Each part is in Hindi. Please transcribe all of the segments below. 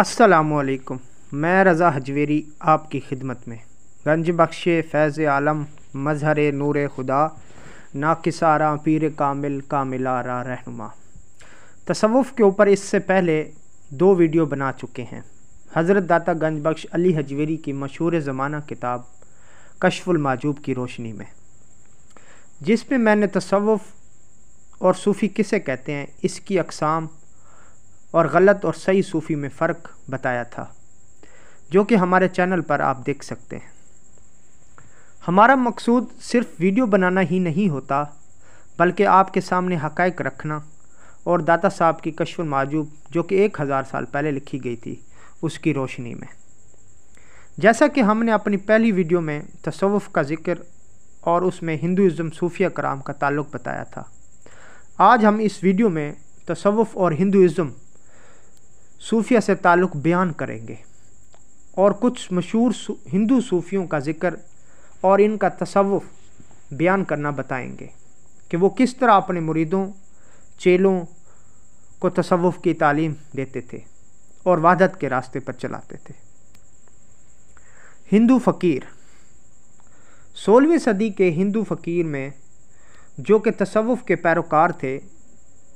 असलकुम मैं रज़ा हजवेरी आपकी खिदमत में गंज बख्श फैज़ आलम मजहर नूर खुदा नाकिसारा पीर कामिल कामिलारा रहनुमा तसवुफ़ के ऊपर इससे पहले दो वीडियो बना चुके हैं हज़रत दाता गंज बख्श अली हजवेरी की मशहूर ज़माना किताब कशफुलमाजूब की रोशनी में जिसमें मैंने तसवुफ़ और सूफ़ी किसे कहते हैं इसकी अकसाम और गलत और सही सूफ़ी में फ़र्क बताया था जो कि हमारे चैनल पर आप देख सकते हैं हमारा मकसूद सिर्फ वीडियो बनाना ही नहीं होता बल्कि आपके सामने हकैक रखना और दाता साहब की कशफ माजूब जो कि एक हज़ार साल पहले लिखी गई थी उसकी रोशनी में जैसा कि हमने अपनी पहली वीडियो में तसवुफ़ का जिक्र और उसमें हिंदुज़म सूफिया कराम का ताल्लुक़ बताया था आज हम इस वीडियो में तसवुफ़ और हिंदुज़म सूफिया से ताल्लुक़ बयान करेंगे और कुछ मशहूर हिंदू सूफियों का ज़िक्र और इनका तसव्वुफ बयान करना बताएंगे कि वो किस तरह अपने मुरीदों चेलों को तसव्वुफ़ की तालीम देते थे और वादत के रास्ते पर चलाते थे हिंदू फ़कीर सोलहवीं सदी के हिंदू फ़कीर में जो कि तसव्वुफ के पैरोकार थे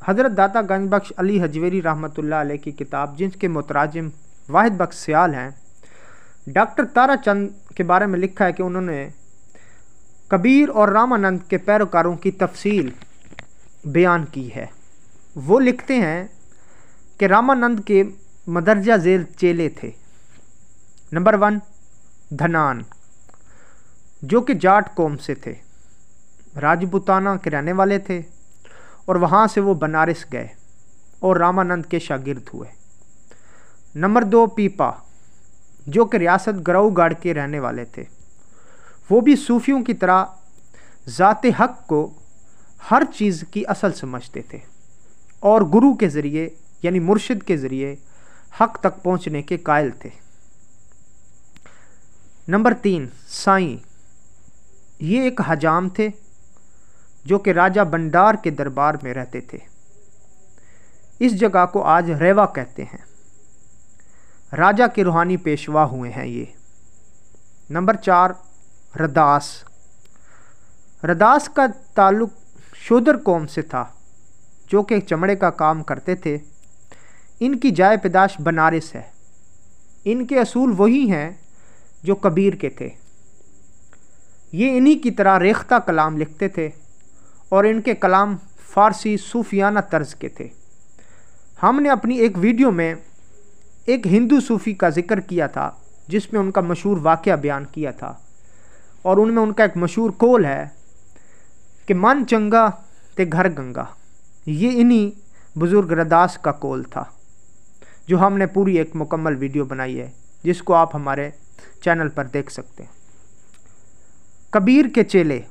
हज़रत दाता गंजबख्श अली हजवेरी रहमतुल्लाह अलैह की किताब जिनके मुतराजम वाहिद बख्श सयाल हैं डॉक्टर तारा चंद के बारे में लिखा है कि उन्होंने कबीर और रामानंद के पैरोकारों की तफसील बयान की है वो लिखते हैं कि रामानंद के मदरजा जेल चेले थे नंबर वन धनान जो कि जाट कौम से थे राजपुताना के रहने वाले थे और वहाँ से वो बनारस गए और रामानंद के शागिर्द हुए नंबर दो पीपा जो कि रियासत गरऊगढ़ के रहने वाले थे वो भी सूफियों की तरह ज़ात हक को हर चीज़ की असल समझते थे और गुरु के ज़रिए यानी मुर्शिद के ज़रिए हक तक पहुँचने के कायल थे नंबर तीन साईं ये एक हजाम थे जो कि राजा भंडार के दरबार में रहते थे इस जगह को आज रेवा कहते हैं राजा के रूहानी पेशवा हुए हैं ये नंबर चार रदास रदास का ताल्लुक शुद्र कौम से था जो कि चमड़े का काम करते थे इनकी जाय पैदाश बनारस है इनके असूल वही हैं जो कबीर के थे ये इन्हीं की तरह रेख्ता कलाम लिखते थे और इनके कलाम फ़ारसी सूफियाना तर्ज के थे हमने अपनी एक वीडियो में एक हिंदू सूफ़ी का जिक्र किया था जिसमें उनका मशहूर वाक़ बयान किया था और उनमें उनका एक मशहूर कोल है कि मन चंगा ते घर गंगा ये इन्हीं बुज़ुर्ग रदास का कोल था जो हमने पूरी एक मुकम्मल वीडियो बनाई है जिसको आप हमारे चैनल पर देख सकते हैं कबीर के चेले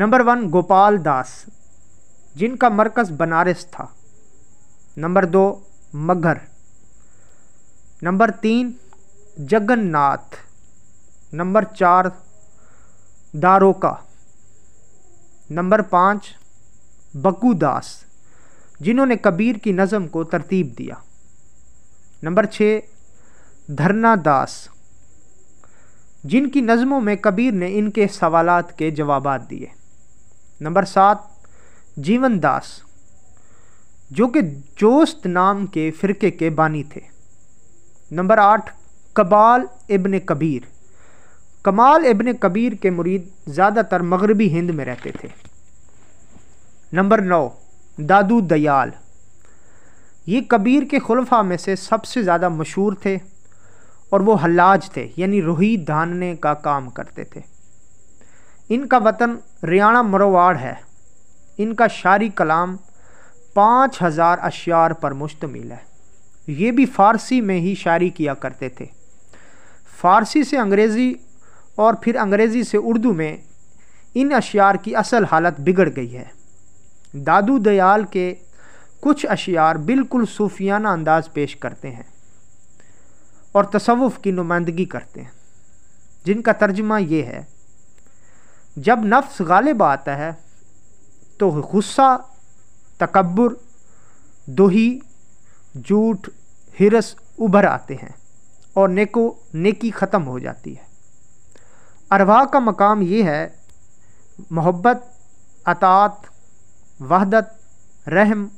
नंबर वन गोपाल दास जिनका मरकज़ बनारस था नंबर दो मगर नंबर तीन जगन्नाथ नंबर चार दारोका नंबर पाँच बकूदास जिन्होंने कबीर की नज़म को तरतीब दिया नंबर छः धरना दास जिनकी नज़मों में कबीर ने इनके सवालात के जवाब दिए नंबर सात जीवन दास जो कि जोस्त नाम के फ़िरके के बानी थे नंबर आठ कबाल इबन कबीर कमाल इबन कबीर के मुरीद ज़्यादातर मगरबी हिंद में रहते थे नंबर नौ दादू दयाल ये कबीर के खुलफा में से सबसे ज़्यादा मशहूर थे और वो हल्लाज थे यानी रोही धानने का काम करते थे इनका वतन रियाणा मरोवाड़ है इनका शारी कलाम पाँच हज़ार अशार पर मुश्तमिल है ये भी फ़ारसी में ही शारी किया करते थे फ़ारसी से अंग्रेज़ी और फिर अंग्रेज़ी से उर्दू में इन अशार की असल हालत बिगड़ गई है दादू दयाल के कुछ अशार बिल्कुल सूफियाना अंदाज पेश करते हैं और तसवुफ़ की नुमाइंदगी करते हैं जिनका तर्जमा ये है जब नफ्स गालिब आता है तो गुस्सा तकबर दोही झूठ हिरस उभर आते हैं और नेको नेकी ख़त्म हो जाती है अरवा का मकाम ये है मोहब्बत अतात वहदत रहम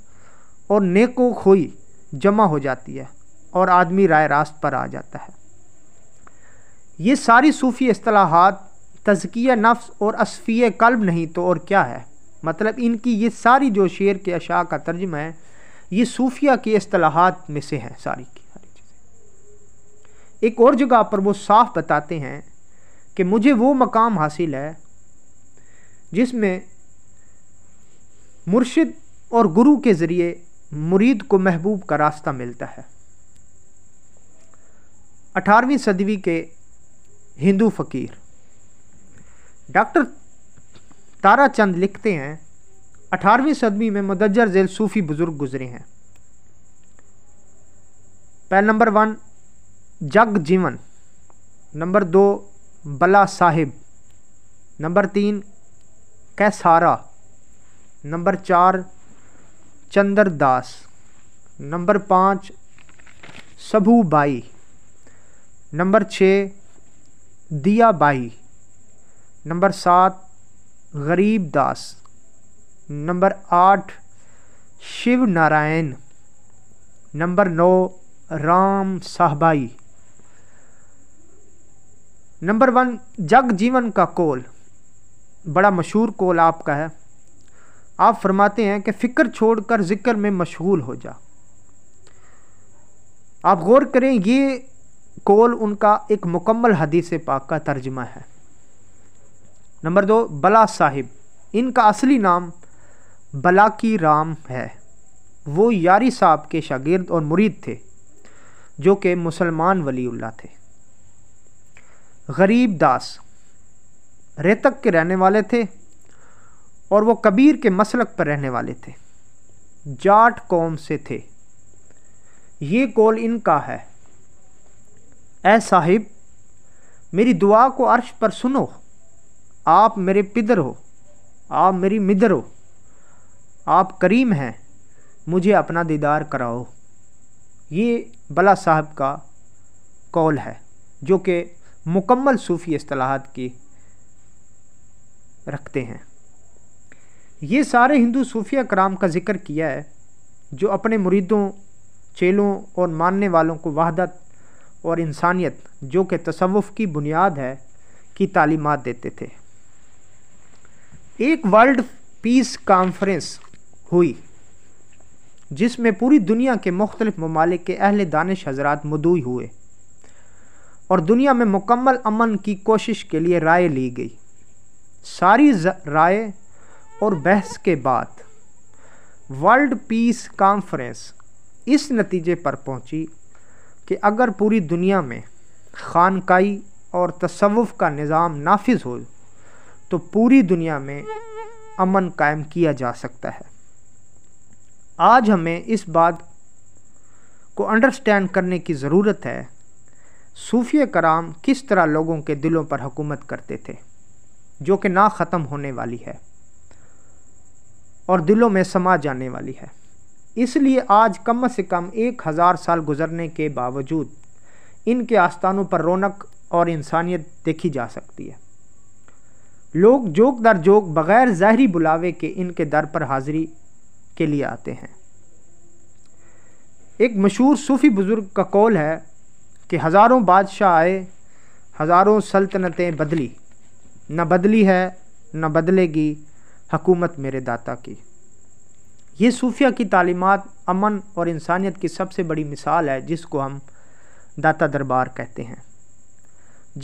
और नेको खोई जमा हो जाती है और आदमी राय रास्त पर आ जाता है ये सारी सूफ़ी असलाहत तजकिया नफ्स और असफिय कल्ब नहीं तो और क्या है मतलब इनकी ये सारी जो शेर के अशा का तर्जमा है ये सूफिया के असलाहत में से हैं सारी की सारी चीज़ें एक और जगह पर वो साफ बताते हैं कि मुझे वो मकाम हासिल है जिसमें मुर्शिद और गुरु के ज़रिए मुरीद को महबूब का रास्ता मिलता है अठारहवीं सदवी के हिंदू फ़कीर डॉक्टर ताराचंद लिखते हैं अठारहवीं सदवी में मुदजर जेल सूफ़ी बुज़ुर्ग गुजरे हैं पहल नंबर वन जग जीवन नंबर दो बला साहिब नंबर तीन कैसारा नंबर चार चंदर दास नंबर पाँच सबू बाई नंबर छः दिया बाई नंबर सात गरीब दास नंबर आठ शिव नारायण नंबर नौ राम साहबाई नंबर वन जग जीवन का कोल बड़ा मशहूर कोल आपका है आप फरमाते हैं कि फ़िक्र छोड़कर ज़िक्र में मशगूल हो जा आप गौर करें ये कोल उनका एक मुकम्मल हदीस पाक का तर्जमा है नंबर दो बला साहिब इनका असली नाम बलाकी राम है वो यारी साहब के शागिर्द और मुरीद थे जो कि मुसलमान वलीउल्ला थे गरीब दास रेतक के रहने वाले थे और वो कबीर के मसलक पर रहने वाले थे जाट कौम से थे ये कौल इनका है ए साहिब मेरी दुआ को अर्श पर सुनो आप मेरे पिदर हो आप मेरी मिदर हो आप करीम हैं मुझे अपना दीदार कराओ ये बला साहब का कौल है जो कि मुकम्मल सूफ़ी असलाहत की रखते हैं ये सारे हिंदू सूफिया कराम का ज़िक्र किया है जो अपने मुरीदों चेलों और मानने वालों को वहादत और इंसानियत जो कि तसवुफ़ की बुनियाद है की तालीमत देते थे एक वर्ल्ड पीस कॉन्फ्रेंस हुई जिसमें पूरी दुनिया के मुख्तलिफ ममालिक के अहले दानश हजरात मदुई हुए और दुनिया में मुकम्मल अमन की कोशिश के लिए राय ली गई सारी राय और बहस के बाद वर्ल्ड पीस कॉन्फ्रेंस इस नतीजे पर पहुंची कि अगर पूरी दुनिया में खानकाई और तसवुफ़ का निज़ाम नाफिज हो तो पूरी दुनिया में अमन कायम किया जा सकता है आज हमें इस बात को अंडरस्टैंड करने की ज़रूरत है सूफी कराम किस तरह लोगों के दिलों पर हुकूमत करते थे जो कि ना ख़त्म होने वाली है और दिलों में समा जाने वाली है इसलिए आज कम से कम एक हज़ार साल गुजरने के बावजूद इनके आस्थानों पर रौनक और इंसानियत देखी जा सकती है लोग जोक दर जोक बग़ैर ज़ाहरी बुलावे के इनके दर पर हाज़िरी के लिए आते हैं एक मशहूर सूफ़ी बुज़ुर्ग का कौल है कि हज़ारों बादशाह आए हज़ारों सल्तनतें बदली न बदली है न बदलेगी हकूमत मेरे दाता की ये सूफिया की तालीमत अमन और इंसानियत की सबसे बड़ी मिसाल है जिसको हम दाता दरबार कहते हैं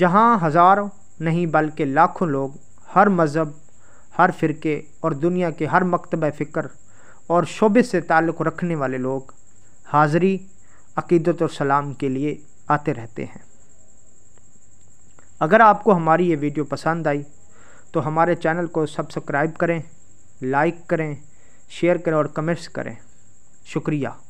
जहाँ हज़ारों नहीं बल्कि लाखों लोग हर मज़हब हर फ़िरके और दुनिया के हर मकतब फ़िक्र और शोबे से ताल्लुक़ रखने वाले लोग हाज़री अकीदत और सलाम के लिए आते रहते हैं अगर आपको हमारी ये वीडियो पसंद आई तो हमारे चैनल को सब्सक्राइब करें लाइक करें शेयर करें और कमेंट्स करें शुक्रिया